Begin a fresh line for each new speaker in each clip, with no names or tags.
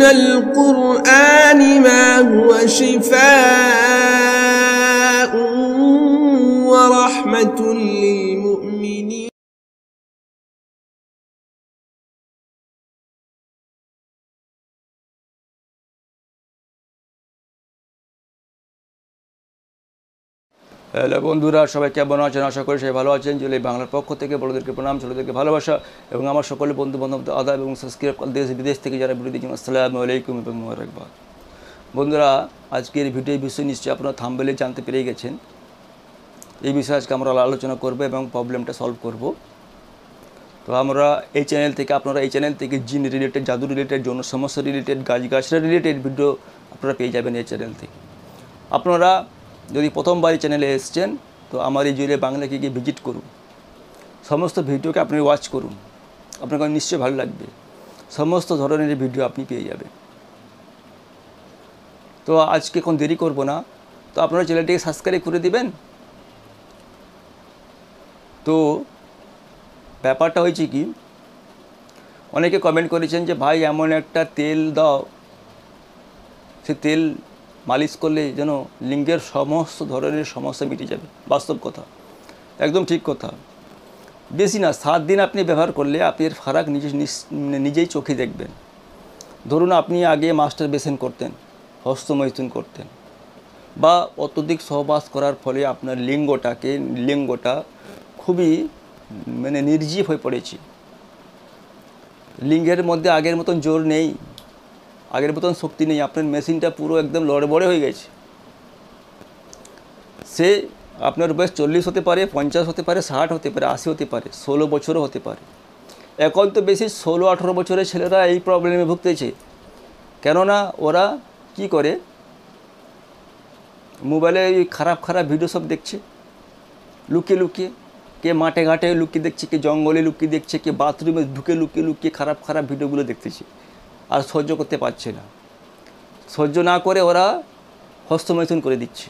من القرآن ما هو شفاء ورحمة hello বন্ধুরা সবাই কেমন আছেন আশা করি সবাই ভালো আছেন জুলাই বাংলার পক্ষ থেকে বড়দেরকে প্রণাম ছোটোদেরকে ভালোবাসা এবং আমার সকলে বন্ধু বান্ধব আদাব এবং সাবস্ক্রাইব দেশ বিদেশ থেকে যারা ভিডিও দিয়েছেন আসসালাম আলাইকুম এবং মোবারকবাদ বন্ধুরা আজকের ভিডিও বিষয় নিশ্চয়ই আপনারা থামবেলে জানতে পেরে গেছেন এই বিষয়ে আজকে আমরা আলোচনা করবো এবং প্রবলেমটা সলভ করব তো আমরা এই চ্যানেল থেকে আপনারা এই চ্যানেল থেকে জিন রিলেটেড জাদু রিলেটেড যৌন সমস্যা রিলেটেড গাছ গাছরা রিলেটেড ভিডিও আপনারা পেয়ে যাবেন এই চ্যানেল থেকে আপনারা যদি প্রথমবারই চ্যানেলে এসছেন তো আমার এই জুড়ে বাংলাকে গিয়ে ভিজিট করুন সমস্ত ভিডিওকে আপনি ওয়াচ করুন আপনাকে নিশ্চয়ই ভালো লাগবে সমস্ত ধরনের ভিডিও আপনি পেয়ে যাবেন তো আজকে কোন দেরি করব না তো আপনারা চ্যানেলটিকে সাবস্ক্রাইব করে দিবেন তো ব্যাপারটা হয়েছে কি অনেকে কমেন্ট করেছেন যে ভাই এমন একটা তেল দাও সে তেল মালিশ করলে যেন লিঙ্গের সমস্ত ধরনের সমস্যা মিটে যাবে বাস্তব কথা একদম ঠিক কথা বেশি না সাত দিন আপনি ব্যবহার করলে আপনি এর ফারাক নিজে নিজেই চোখে দেখবেন ধরুন আপনি আগে মাস্টার বেসেন করতেন হস্তমৈথুন করতেন বা অত্যধিক সহবাস করার ফলে আপনার লিঙ্গটাকে লিঙ্গটা খুবই মানে নির্জীব হয়ে পড়েছে লিঙ্গের মধ্যে আগের মতন জোর নেই আগের মতন শক্তি নেই আপনার মেশিনটা পুরো একদম লড়ে বড়ে হয়ে গেছে সে আপনার বয়স চল্লিশ হতে পারে পঞ্চাশ হতে পারে ষাট হতে পারে আশি হতে পারে ষোলো বছরও হতে পারে এখন তো বেশি ষোলো আঠেরো বছরের ছেলেরা এই প্রবলেমে ভুগতেছে কেননা ওরা কি করে মোবাইলে খারাপ খারাপ ভিডিও সব দেখছে লুকিয়ে লুকিয়ে কে মাঠে ঘাটে লুকিয়ে দেখছে কে জঙ্গলে লুকিয়ে দেখছে কে বাথরুমে ঢুকে লুকিয়ে লুকিয়ে খারাপ খারাপ ভিডিওগুলো দেখতেছে আর সহ্য করতে পারছে না সহ্য না করে ওরা হস্তমৈথুন করে দিচ্ছে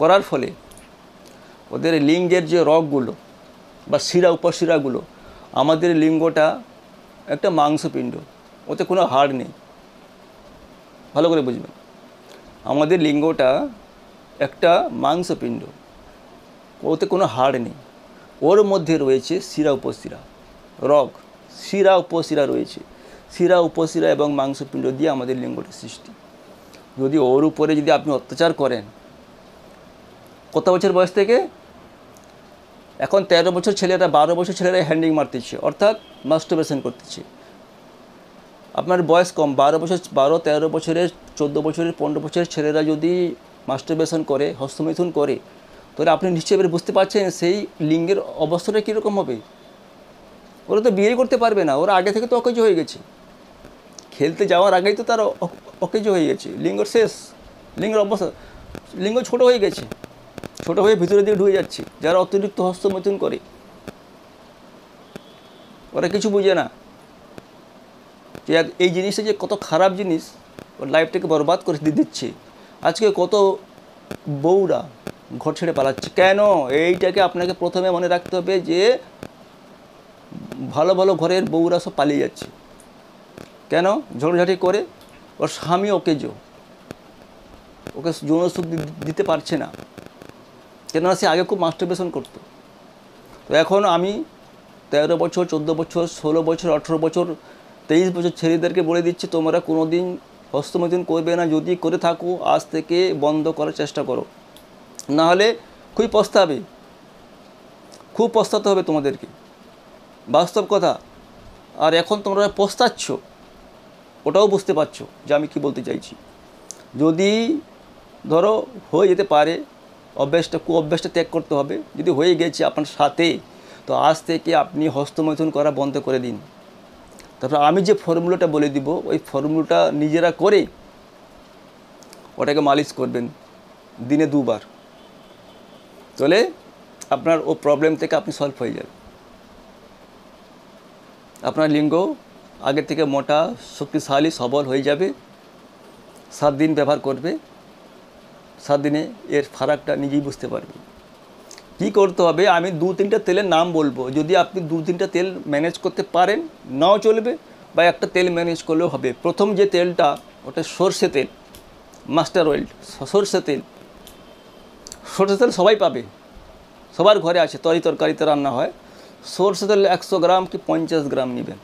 করার ফলে ওদের লিঙ্গের যে রগগুলো বা শিরা উপশিরাগুলো আমাদের লিঙ্গটা একটা মাংসপিণ্ড ওতে কোনো হাড় নেই ভালো করে বুঝবেন আমাদের লিঙ্গটা একটা মাংসপিণ্ড ওতে কোনো হাড় নেই ওর মধ্যে রয়েছে শিরা উপশিরা রগ শিরা উপশিরা রয়েছে শিরা উপশিরা এবং মাংসপিণ্ড দিয়ে আমাদের লিঙ্গটি সৃষ্টি যদি ওর উপরে যদি আপনি অত্যাচার করেন কত বছর বয়স থেকে এখন ১৩ বছর ছেলেরা বারো বছর ছেলেরা হ্যান্ডিং মারতেছে অর্থাৎ মাস্টারবেশন করতেছে আপনার বয়স কম বারো বছর বারো তেরো বছরের চোদ্দো বছরের পনেরো বছরের ছেলেরা যদি মাস্টারবেশন করে হস্তমিথুন করে তাহলে আপনি নিশ্চয়ই বুঝতে পারছেন সেই লিঙ্গের অবস্থাটা কীরকম হবে ওরা তো বিয়ে করতে পারবে না ওরা আগে থেকে তো অকেজ হয়ে গেছে খেলতে যাওয়ার আগেই তো তার অকেজ হয়ে গেছে লিঙ্গ শেষ লিঙ্গের অবস্থা লিঙ্গ ছোট হয়ে গেছে ছোট হয়ে ভিতরের দিকে ঢুকে যাচ্ছে যারা অতিরিক্ত হস্তমৈথুন করে ওরা কিছু বুঝে না যে এই জিনিসটা যে কত খারাপ জিনিস ওর লাইফটাকে বরবাদ করে দিচ্ছে আজকে কত বউরা ঘর ছেড়ে পালাচ্ছে কেন এইটাকে আপনাকে প্রথমে মনে রাখতে হবে যে ভালো ভালো ঘরের বউরা সব পালিয়ে যাচ্ছে কেন ঝড়ঝাটি করে ওর স্বামী ওকে জো ওকে যৌনসুখ দিতে পারছে না কেননা সে আগে খুব মাস্টারবেশন করতো তো এখন আমি তেরো বছর চোদ্দো বছর ষোলো বছর আঠেরো বছর তেইশ বছর ছেলেদেরকে বলে দিচ্ছি তোমরা কোনো দিন হস্তমৈথুন করবে না যদি করে থাকো আজ থেকে বন্ধ করার চেষ্টা করো নাহলে খুবই পস্তাবে খুব পস্তাতে হবে তোমাদেরকে বাস্তব কথা আর এখন তোমরা পস্তাচ্ছ ওটাও বুঝতে পারছো যে আমি কি বলতে চাইছি যদি ধরো হয়ে যেতে পারে অভ্যাসটা কু অভ্যাসটা ত্যাগ করতে হবে যদি হয়ে গেছে আপনার সাথে তো আজ থেকে আপনি হস্তমৈথুন করা বন্ধ করে দিন তারপর আমি যে ফর্মুলাটা বলে দিব ওই ফর্মুলাটা নিজেরা করে ওটাকে মালিশ করবেন দিনে দুবার তাহলে আপনার ও প্রবলেম থেকে আপনি সলভ হয়ে যাবেন আপনার লিঙ্গ আগে থেকে মোটা শক্তিশালী সবল হয়ে যাবে সাত দিন ব্যবহার করবে সাত দিনে এর ফারাকটা নিজেই বুঝতে পারবে কি করতে হবে আমি দু তিনটা তেলের নাম বলবো যদি আপনি দু তিনটা তেল ম্যানেজ করতে পারেন নাও চলবে বা একটা তেল ম্যানেজ করলেও হবে প্রথম যে তেলটা ওটা সর্ষে তেল মাস্টার অয়েল সর্ষে তেল সর্ষে তেল সবাই পাবে সবার ঘরে আছে তরি তরকারিতে রান্না হয় সর্ষে তেল একশো গ্রাম কি পঞ্চাশ গ্রাম নেবেন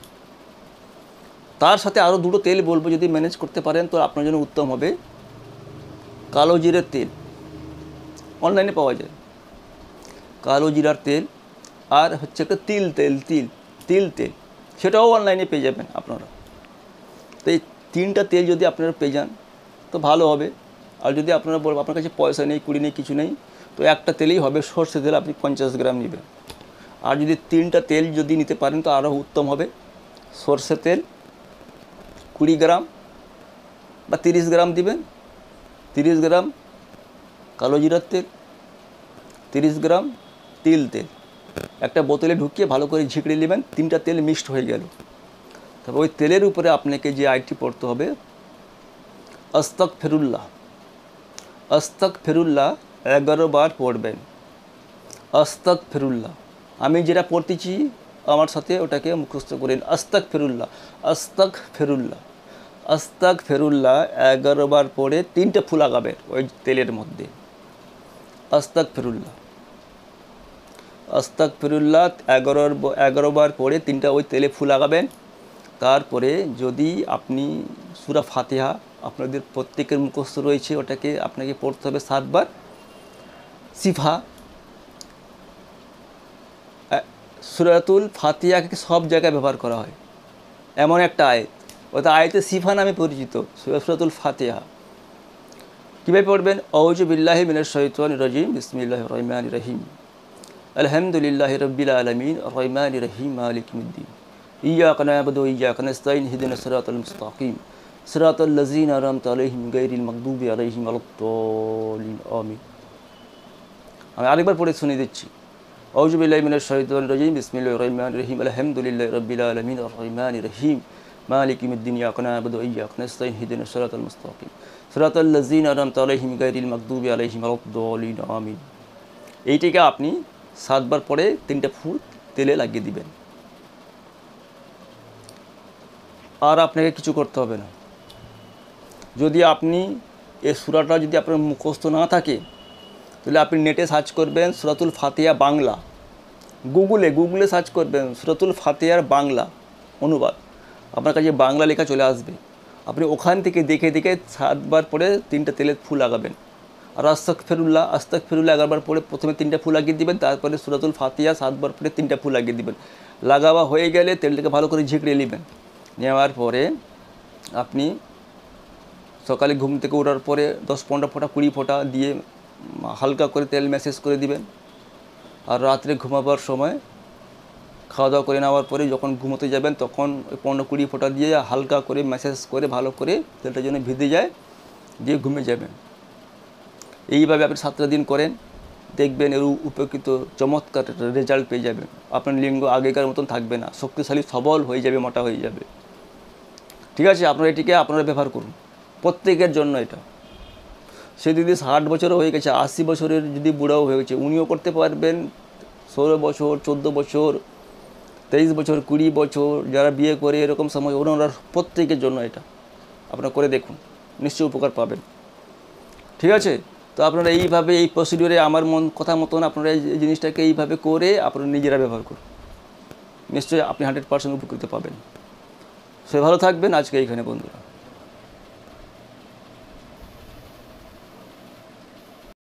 তার সাথে আরও দুটো তেল বলবো যদি ম্যানেজ করতে পারেন তো আপনার জন্য উত্তম হবে কালো জিরের তেল অনলাইনে পাওয়া যায় কালো জিরার তেল আর হচ্ছে একটা তিল তেল তিল তিল তেল সেটাও অনলাইনে পেয়ে যাবেন আপনারা তো এই তিনটা তেল যদি আপনারা পেয়ে যান তো ভালো হবে আর যদি আপনারা বলবো আপনার কাছে পয়সা নেই কুড়ি নেই কিছু নেই তো একটা তেলেই হবে সর্ষে তেল আপনি পঞ্চাশ গ্রাম নেবেন আর যদি তিনটা তেল যদি নিতে পারেন তো আরও উত্তম হবে সর্ষে তেল কুড়ি গ্রাম বা তিরিশ গ্রাম দিবেন তিরিশ গ্রাম কালো জিরার তেল তিরিশ গ্রাম তিল তেল একটা বোতলে ঢুকিয়ে ভালো করে ঝিঁকড়ে নেবেন তিনটা তেল মিক্সড হয়ে গেল তারপর ওই তেলের উপরে আপনাকে যে আইটি পড়তে হবে আস্তক ফেরুল্লাহ আস্তক ফেরুল্লাহ এগারো বার পড়বেন আস্তক ফেরুল্লাহ আমি যেটা পড়তেছি আমার সাথে ওটাকে মুখস্থ করেন আস্তাক ফেরুল্লাহ আস্তাক ফেরুল্লাহ আস্তাক ফেরুল্লাহ এগারোবার পরে তিনটে ফুল আগাবে ওই তেলের মধ্যে আস্তাক ফেরুল্লাহ আস্তাক ফেরুল্লাহ এগারো এগারোবার পরে তিনটা ওই তেলে ফুল আগাবেন তারপরে যদি আপনি সুরা ফাতিহা আপনাদের প্রত্যেকের মুখস্থ রয়েছে ওটাকে আপনাকে পড়তে হবে সাতবার সিফা সুরাতুল ফাতিয়াকে সব জায়গায় ব্যবহার করা হয় এমন একটা আয়ত ওটা আয়তে সিফা নামে পরিচিত সুরাতুল ফাতিহা কীভাবে পড়বেন বিল্লাহ মিনার সৈতন রজিম বিসমিল্লাহ রহমান রহিম আলহামদুলিল্লাহ রব্বিল আলমিন রহমান রহিম আলিকমুদ্দিন ইয়া কনাবদ ইয়া কনস্তাইন হিদিন সরাতুল মুস্তাকিম সরাতুল লজিন আরাম তালহিম গৈরিল মকদুবি আলহিম আলতলিন আমি আরেকবার পড়ে শুনে দিচ্ছি আউজুবিল্লাহমিন শহীদুল রহিম ইসমিল রহমান রহিম আলহামদুলিল্লাহ রবিল আলমিন রহমান রহিম মালিক ইমুদ্দিন ইয়াকনাবুদ ইয়াকনাস্তাইন হিদিন সরাতুল মুস্তাকিম সরাতুল লজিন আরাম তালাহিম গাইরিল মকদুবি আলহিম আলদ্দিন আমিন এইটিকে আপনি সাতবার পরে তিনটা ফুট তেলে লাগিয়ে দিবেন আর আপনাকে কিছু করতে হবে না যদি আপনি এই সুরাটা যদি আপনার মুখস্থ না থাকে তাহলে আপনি নেটে সার্চ করবেন সুরাতুল ফাতিয়া বাংলা গুগলে গুগলে সার্চ করবেন সুরাতুল ফাতিয়ার বাংলা অনুবাদ আপনার কাছে বাংলা লেখা চলে আসবে আপনি ওখান থেকে দেখে দেখে সাতবার পরে তিনটা তেলের ফুল লাগাবেন আর আস্তাক ফেরুল্লাহ আস্তাক ফেরুল্লাহ আগাবার পরে প্রথমে তিনটা ফুল লাগিয়ে দিবেন তারপরে সুরাতুল ফাতিয়া সাতবার পরে তিনটা ফুল লাগিয়ে দিবেন লাগাওয়া হয়ে গেলে তেলটাকে ভালো করে ঝিঁকড়ে নেবেন নেওয়ার পরে আপনি সকালে ঘুম থেকে ওঠার পরে দশ পনেরো ফোঁটা কুড়ি ফোঁটা দিয়ে হালকা করে তেল ম্যাসেজ করে দিবেন আর রাত্রে ঘুমাবার সময় খাওয়া দাওয়া করে নেওয়ার পরে যখন ঘুমোতে যাবেন তখন পনেরো কুড়ি ফোঁটা দিয়ে হালকা করে ম্যাসেজ করে ভালো করে তেলটা যেন ভিজে যায় দিয়ে ঘুমে যাবেন এইভাবে আপনি সাতটা দিন করেন দেখবেন এর উপকৃত চমৎকার রেজাল্ট পেয়ে যাবেন আপনার লিঙ্গ আগেকার মতন থাকবে না শক্তিশালী সবল হয়ে যাবে মোটা হয়ে যাবে ঠিক আছে আপনারা এটিকে আপনারা ব্যবহার করুন প্রত্যেকের জন্য এটা সে যদি ষাট বছরও হয়ে গেছে আশি বছরের যদি বুড়াও হয়ে গেছে উনিও করতে পারবেন ষোলো বছর চোদ্দো বছর তেইশ বছর কুড়ি বছর যারা বিয়ে করে এরকম সময় ওনারা প্রত্যেকের জন্য এটা আপনারা করে দেখুন নিশ্চয়ই উপকার পাবেন ঠিক আছে তো আপনারা এইভাবে এই প্রসিডিওরে আমার মন কথা মতন আপনারা এই জিনিসটাকে এইভাবে করে আপনারা নিজেরা ব্যবহার করুন নিশ্চয়ই আপনি হান্ড্রেড পার্সেন্ট উপকৃত পাবেন সে ভালো থাকবেন আজকে এইখানে বন্ধুরা